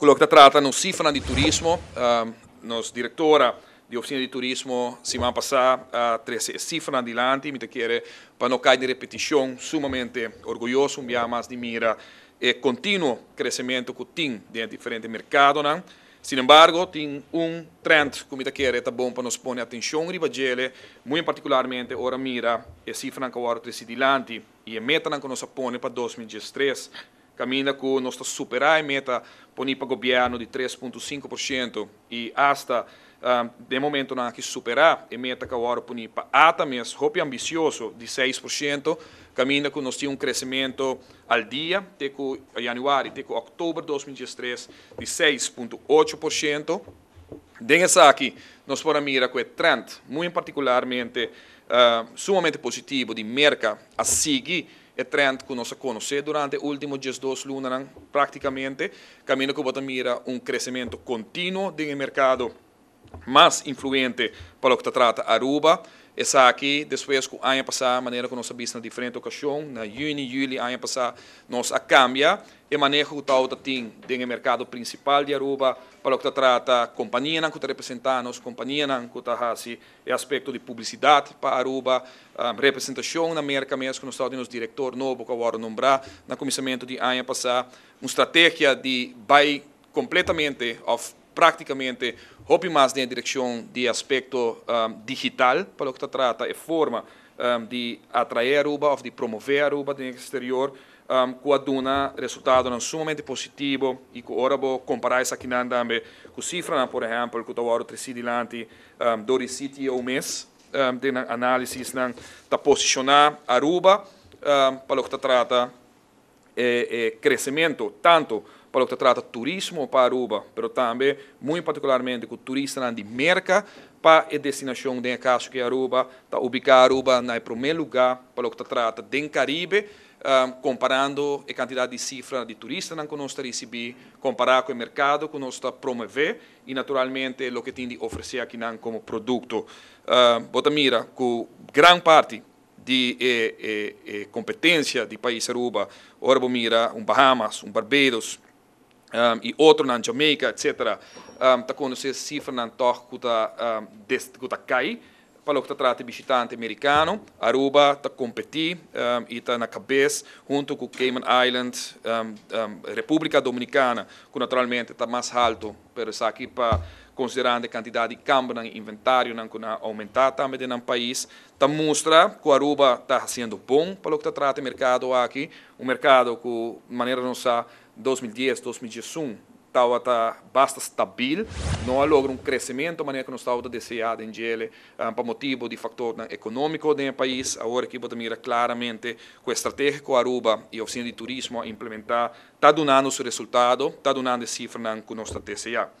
Quello che tratta è si di turismo, eh, nos direttora di Officina di Turismo settimana passata uh, tre cifre di lanti, mi chiede quando cai di ripetizione, sumamente orgoglioso, un más di mira e continuo crescimento con team di differenti mercati. Sin embargo, tem um trend que me quer tá bom para nos pôr atenção ribagele, muito particularmente ora mira e cifra que agora trecidi lanti e a meta que nos põe para 2023 cammina con nostra superare meta ponipa governo di 3,5% e hasta um, ah, de momento não que supera e meta que agora punipa ata mes hopi ambicioso de 6% caminha que nós tinha um crescimento ao dia até com janeiro até cu outubro de 2023 de 6.8% Densa aqui nós para mira que trend muito particularmente uh, ah, sumamente positivo de merca a seguir el trend que nos conoce durante los últimos dos lunes prácticamente camino que você mira un crecimiento continuo de mercado más influente para lo que trata Aruba. essa aqui, depois, ano passado, a maneira que nós sabíamos na diferente ocasião, na né? junho, julho, ano passado, nós a cambia e manejo o tal tem tem mercado principal de Aruba para o que trata companhia que representa nos companhia que está assim é aspecto de publicidade para Aruba ah, representação na merca mesmo que nós estamos diretor novo que agora nombrar no começamento de ano passado uma estratégia de vai completamente off praticamente, hopi mais na direção de aspecto um, digital, para o que se trata de forma um, de atrair Aruba ou de promover Aruba en exterior, um, aduna resultado sumamente positivo e, que ahora voy a comparar esa com con cifras, por exemplo, que ahora tresidilante, um, dori sitio un mes, um, de análise está posicionar Aruba um, para o que se trata eh, eh, crescimento, tanto para o que trata turismo para Aruba, mas também, muito particularmente, com o turista de merca para a destinação de Acaso, que é Aruba, está ubicar Aruba no primeiro lugar para o que trata do Caribe, um, ah, comparando a quantidade de cifra de turistas que nós recebemos, comparar com o mercado que nós promover e, naturalmente, o que tem de oferecer aqui como produto. Uh, Botamira, com grande parte de eh, eh, eh competência de país Aruba, Ora Bumira, um Bahamas, um Barbados um, e outro na Jamaica, etc. Está um, tá com essa cifra na torre que está um, falou que está tratando visitante americano. Aruba está competindo um, e está na cabeça, junto com Cayman Islands, um, um, República Dominicana, que naturalmente está mais alto, mas está aqui para considerando a quantidade de câmbio no inventário não aumentar também no país, está mostra que Aruba está sendo bom para o que trata de mercado aqui, um mercado que, de maneira não está, 2010, 2011, tauta bastante estável, não logra um crescimento, maneira que nós estávamos desejando em ele, eh, um, motivo de fator econômico do país, agora que podemos mirar claramente com a estratégia Aruba e a oficina de turismo a implementar, está dando esse resultado, está dando esse cifra que nós estamos desejando.